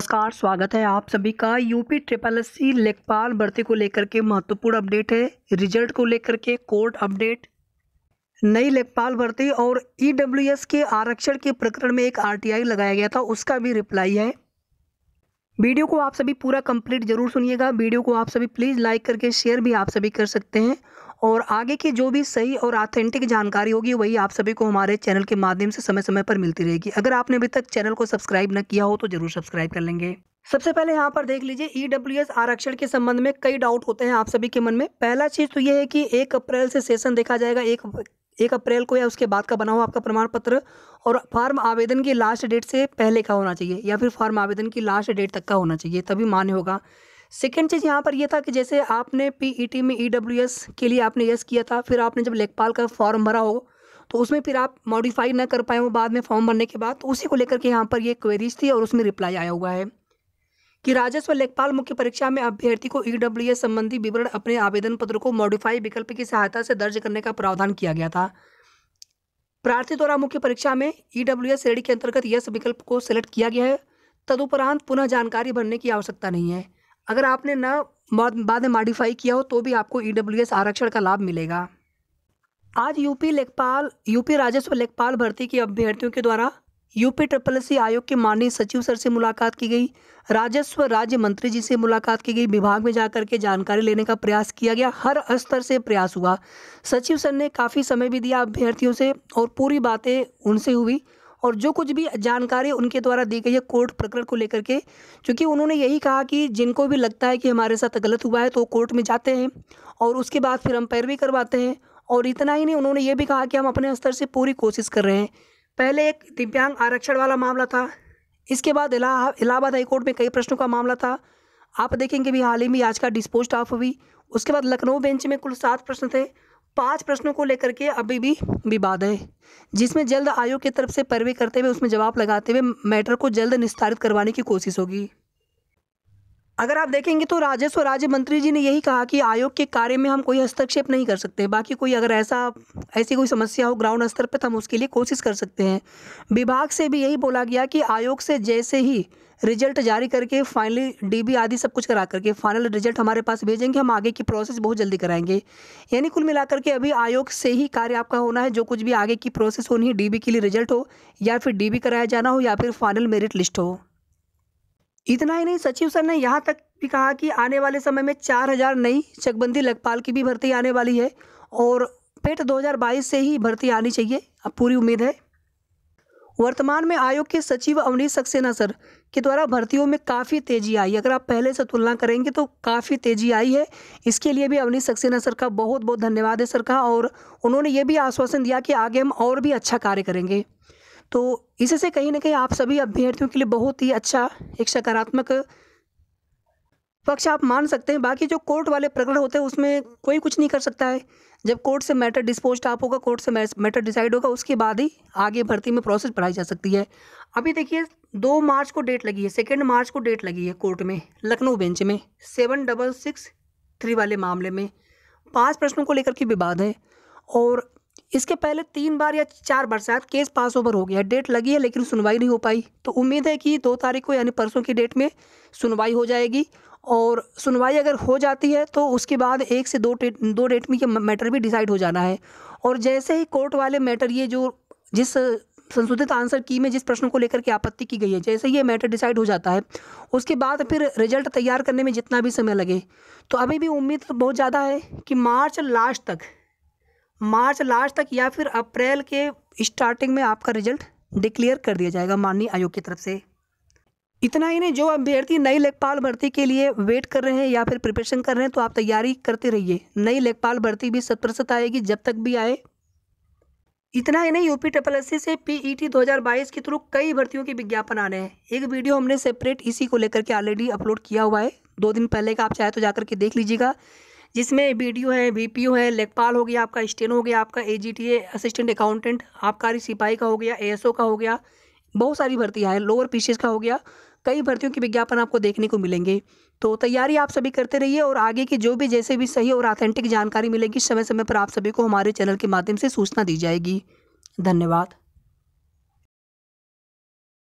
नमस्कार स्वागत है आप सभी का यूपी ट्रिपल एस सी लेखपाल भर्ती को लेकर के महत्वपूर्ण अपडेट है रिजल्ट को लेकर के कोर्ट अपडेट नई लेखपाल भर्ती और ई के आरक्षण के प्रकरण में एक आरटीआई लगाया गया था उसका भी रिप्लाई है वीडियो को आप सभी पूरा कंप्लीट जरूर सुनिएगा वीडियो को आप सभी प्लीज़ लाइक करके शेयर भी आप सभी कर सकते हैं और आगे की जो भी सही और ऑथेंटिक जानकारी होगी वही आप सभी को हमारे चैनल के माध्यम से समय समय पर मिलती रहेगी अगर आपने अभी तक चैनल को सब्सक्राइब न किया हो तो जरूर सब्सक्राइब कर लेंगे सबसे पहले यहाँ पर देख लीजिए ईडब्ल्यूएस e आरक्षण के संबंध में कई डाउट होते हैं आप सभी के मन में पहला चीज़ तो ये है कि एक अप्रैल से सेशन देखा जाएगा एक एक अप्रैल को या उसके बाद का बना हुआ आपका प्रमाण पत्र और फार्म आवेदन की लास्ट डेट से पहले का होना चाहिए या फिर फार्म आवेदन की लास्ट डेट तक का होना चाहिए तभी मान्य होगा सेकेंड चीज़ यहाँ पर यह था कि जैसे आपने पीईटी e में ईडब्ल्यूएस e के लिए आपने यस किया था फिर आपने जब लेखपाल का फॉर्म भरा हो तो उसमें फिर आप मॉडिफाई ना कर पाए हो बाद में फॉर्म भरने के बाद तो उसी को लेकर के यहाँ पर ये क्वेरीज थी और उसमें रिप्लाई आया हुआ है कि राजस्व लेखपाल मुख्य परीक्षा में अभ्यर्थी को ई e संबंधी विवरण अपने आवेदन पत्र को मॉडिफाई विकल्प की सहायता से दर्ज करने का प्रावधान किया गया था प्रार्थी द्वारा मुख्य परीक्षा में ई डब्ल्यू श्रेणी के अंतर्गत यस विकल्प को सिलेक्ट किया गया है तदुपरांत पुनः जानकारी भरने की आवश्यकता नहीं है अगर आपने ना बाद में मॉडिफाई किया हो तो भी आपको ई e आरक्षण का लाभ मिलेगा आज यूपी लेखपाल यूपी राजस्व लेखपाल भर्ती के अभ्यर्थियों के द्वारा यूपी ट्रिपल सी आयोग के माननीय सचिव सर से मुलाकात की गई राजस्व राज्य मंत्री जी से मुलाकात की गई विभाग में जाकर के जानकारी लेने का प्रयास किया गया हर स्तर से प्रयास हुआ सचिव सर ने काफ़ी समय भी दिया अभ्यर्थियों से और पूरी बातें उनसे हुई और जो कुछ भी जानकारी उनके द्वारा दी गई है कोर्ट प्रकरण को लेकर के क्योंकि उन्होंने यही कहा कि जिनको भी लगता है कि हमारे साथ गलत हुआ है तो कोर्ट में जाते हैं और उसके बाद फिर हम पैरवी करवाते हैं और इतना ही नहीं उन्होंने ये भी कहा कि हम अपने स्तर से पूरी कोशिश कर रहे हैं पहले एक दिव्यांग आरक्षण वाला मामला था इसके बाद इलाहा इलाहाबाद हाईकोर्ट में कई प्रश्नों का मामला था आप देखेंगे भी हाल ही में आज का डिस्पोज ऑफ हुई उसके बाद लखनऊ बेंच में कुल सात प्रश्न थे पांच प्रश्नों को लेकर के अभी भी विवाद है जिसमें जल्द आयोग की तरफ से सर्वे करते हुए उसमें जवाब लगाते हुए मैटर को जल्द निस्तारित करवाने की कोशिश होगी अगर आप देखेंगे तो राजस्व राज्य मंत्री जी ने यही कहा कि आयोग के कार्य में हम कोई हस्तक्षेप नहीं कर सकते बाकी कोई अगर ऐसा ऐसी कोई समस्या हो ग्राउंड स्तर पर तो हम उसके लिए कोशिश कर सकते हैं विभाग से भी यही बोला गया कि आयोग से जैसे ही रिजल्ट जारी करके फाइनली डीबी आदि सब कुछ करा करके फाइनल रिजल्ट हमारे पास भेजेंगे हम आगे की प्रोसेस बहुत जल्दी कराएंगे यानी कुल मिलाकर के अभी आयोग से ही कार्य आपका होना है जो कुछ भी आगे की प्रोसेस होनी है डीबी के लिए रिजल्ट हो या फिर डीबी कराया जाना हो या फिर फाइनल मेरिट लिस्ट हो इतना ही नहीं सचिव सर ने यहाँ तक भी कहा कि आने वाले समय में चार हजार नई चकबंदी लखपाल की भी भर्ती आने वाली है और पेट 2022 से ही भर्ती आनी चाहिए अब पूरी उम्मीद है वर्तमान में आयोग के सचिव अवनीश सक्सेना सर के द्वारा भर्तियों में काफ़ी तेज़ी आई अगर आप पहले से तुलना करेंगे तो काफ़ी तेज़ी आई है इसके लिए भी अवनीश सक्सेना सर का बहुत बहुत धन्यवाद है सर का और उन्होंने ये भी आश्वासन दिया कि आगे हम और भी अच्छा कार्य करेंगे तो इससे कहीं ना कहीं आप सभी अभ्यर्थियों के लिए बहुत ही अच्छा एक सकारात्मक पक्ष आप मान सकते हैं बाकी जो कोर्ट वाले प्रकरण होते हैं उसमें कोई कुछ नहीं कर सकता है जब कोर्ट से मैटर डिस्पोज आप होगा कोर्ट से मैटर डिसाइड होगा उसके बाद ही आगे भर्ती में प्रोसेस बढ़ाई जा सकती है अभी देखिए दो मार्च को डेट लगी है सेकेंड मार्च को डेट लगी है कोर्ट में लखनऊ बेंच में सेवन डबल सिक्स थ्री वाले मामले में पाँच प्रश्नों को लेकर के विवाद है और इसके पहले तीन बार या चार बार शायद केस पास ओवर हो गया डेट लगी है लेकिन सुनवाई नहीं हो पाई तो उम्मीद है कि दो तारीख को यानी परसों की डेट में सुनवाई हो जाएगी और सुनवाई अगर हो जाती है तो उसके बाद एक से दो डेट दो डेट में ये मैटर भी डिसाइड हो जाना है और जैसे ही कोर्ट वाले मैटर ये जो जिस संशोधित आंसर की में जिस प्रश्न को लेकर के आपत्ति की गई है जैसे ये मैटर डिसाइड हो जाता है उसके बाद फिर रिजल्ट तैयार करने में जितना भी समय लगे तो अभी भी उम्मीद बहुत ज़्यादा है कि मार्च लास्ट तक मार्च लास्ट तक या फिर अप्रैल के स्टार्टिंग में आपका रिजल्ट डिक्लेयर कर दिया जाएगा माननीय आयोग की तरफ से इतना ही नहीं जो अभ्यर्थी नई लेखपाल भर्ती के लिए वेट कर रहे हैं या फिर प्रिपरेशन कर रहे हैं तो आप तैयारी करते रहिए नई लेखपाल भर्ती भी सत प्रतिशत आएगी जब तक भी आए इतना ही नहीं यूपी ट्रिपल एस से पीईटी 2022 के थ्रू कई भर्तियों के विज्ञापन आ रहे हैं एक वीडियो हमने सेपरेट इसी को लेकर के ऑलरेडी अपलोड किया हुआ है दो दिन पहले का आप चाहे तो जाकर के देख लीजिएगा जिसमें बी है बीपीओ है लेखपाल हो गया आपका स्टेन हो गया आपका ए असिस्टेंट अकाउंटेंट आबकारी सिपाही का हो गया ए का हो गया बहुत सारी भर्तियाँ हैं लोअर पीसीएस का हो गया कई भर्तियों के विज्ञापन आपको देखने को मिलेंगे तो तैयारी आप सभी करते रहिए और आगे की जो भी जैसे भी सही और ऑथेंटिक जानकारी मिलेगी समय समय पर आप सभी को हमारे चैनल के माध्यम से सूचना दी जाएगी धन्यवाद